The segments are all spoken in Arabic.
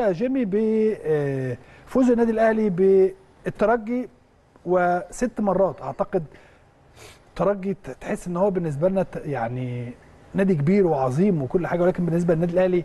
جيمي بفوز آه، النادي الاهلي بالترجي وست مرات اعتقد الترجي تحس ان هو بالنسبه لنا يعني نادي كبير وعظيم وكل حاجه ولكن بالنسبه للنادي الاهلي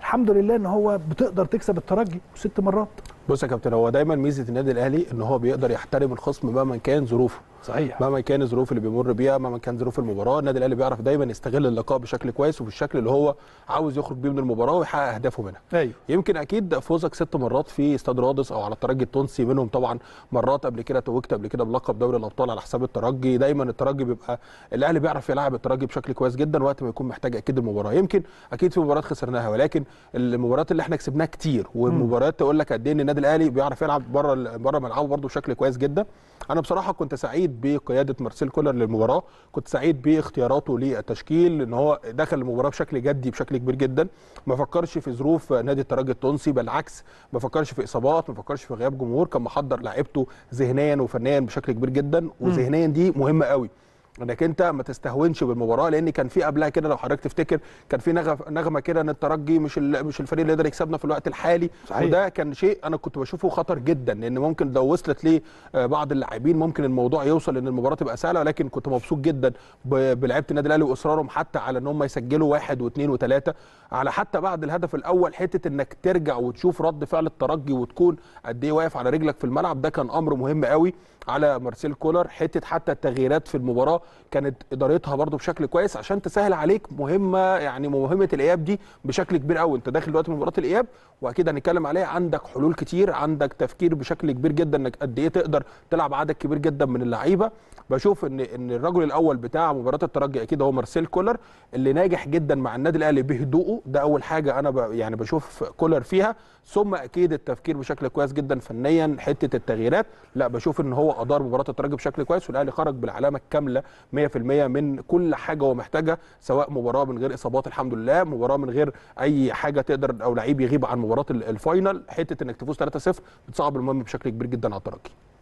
الحمد لله ان هو بتقدر تكسب الترجي ست مرات بص يا كابتن هو دايما ميزه النادي الاهلي ان هو بيقدر يحترم الخصم مهما كان ظروفه صحيح مهما كان الظروف اللي بيمر بيها مهما كان ظروف المباراه النادي الاهلي بيعرف دايما يستغل اللقاء بشكل كويس وبالشكل اللي هو عاوز يخرج بيه من المباراه ويحقق اهدافه منها أيوه. يمكن اكيد فوزك ست مرات في استاد رادس او على الترجي التونسي منهم طبعا مرات قبل كده توجت قبل كده بلقب دوري الابطال على حساب الترجي دايما الترجي بيبقى الاهلي بيعرف يلعب الترجي بشكل كويس جدا وقت ما يكون محتاج اكيد المباراه يمكن اكيد في مباريات خسرناها ولكن المباريات اللي احنا كسبناها كتير والمباريات تقول لك قد ايه النادي الاهلي بيعرف يلعب بره بره ملعبه برده بشكل كويس جدا انا بصراحه كنت سعيد سعيد بقياده مارسيل كولر للمباراه كنت سعيد باختياراته للتشكيل ان هو دخل المباراه بشكل جدي بشكل كبير جدا ما فكرش في ظروف نادي الترجي التونسي بالعكس ما فكرش في اصابات ما فكرش في غياب جمهور كان محضر لعيبته ذهنيا وفنيا بشكل كبير جدا وذهنيا دي مهمه قوي انك انت ما تستهونش بالمباراه لان كان في قبلها كده لو حضرتك تفتكر كان في نغمه كده ان الترجي مش مش الفريق اللي يقدر يكسبنا في الوقت الحالي صحيح. وده كان شيء انا كنت بشوفه خطر جدا لان ممكن لو وصلت ليه آه، بعض اللاعبين ممكن الموضوع يوصل ان المباراه تبقى سهله ولكن كنت مبسوط جدا بلعيبه النادي الاهلي واصرارهم حتى على ان هم يسجلوا واحد واثنين وثلاثه على حتى بعد الهدف الاول حته انك ترجع وتشوف رد فعل الترجي وتكون قد ايه واقف على رجلك في الملعب ده كان امر مهم قوي على مارسيل كولر حته حتى التغييرات في المباراه كانت ادارتها برضو بشكل كويس عشان تسهل عليك مهمه يعني مهمه الاياب دي بشكل كبير قوي انت داخل دلوقتي مباراه الاياب واكيد هنتكلم عليها عندك حلول كتير عندك تفكير بشكل كبير جدا انك قد ايه تقدر تلعب عدد كبير جدا من اللعيبه بشوف ان ان الرجل الاول بتاع مباراه الترجي اكيد هو مارسيل كولر اللي ناجح جدا مع النادي الاهلي بهدوءه ده اول حاجه انا ب... يعني بشوف كولر فيها ثم اكيد التفكير بشكل كويس جدا فنيا حته التغييرات لا بشوف ان هو ادار مباراه الترجي بشكل كويس والاهلي خرج بالعلامه الكامله 100% من كل حاجه هو محتاجها سواء مباراه من غير اصابات الحمد لله مباراه من غير اي حاجه تقدر او لعيب يغيب عن مباراه الفاينل حته انك تفوز 3-0 بتصعب المهم بشكل كبير جدا على الترجي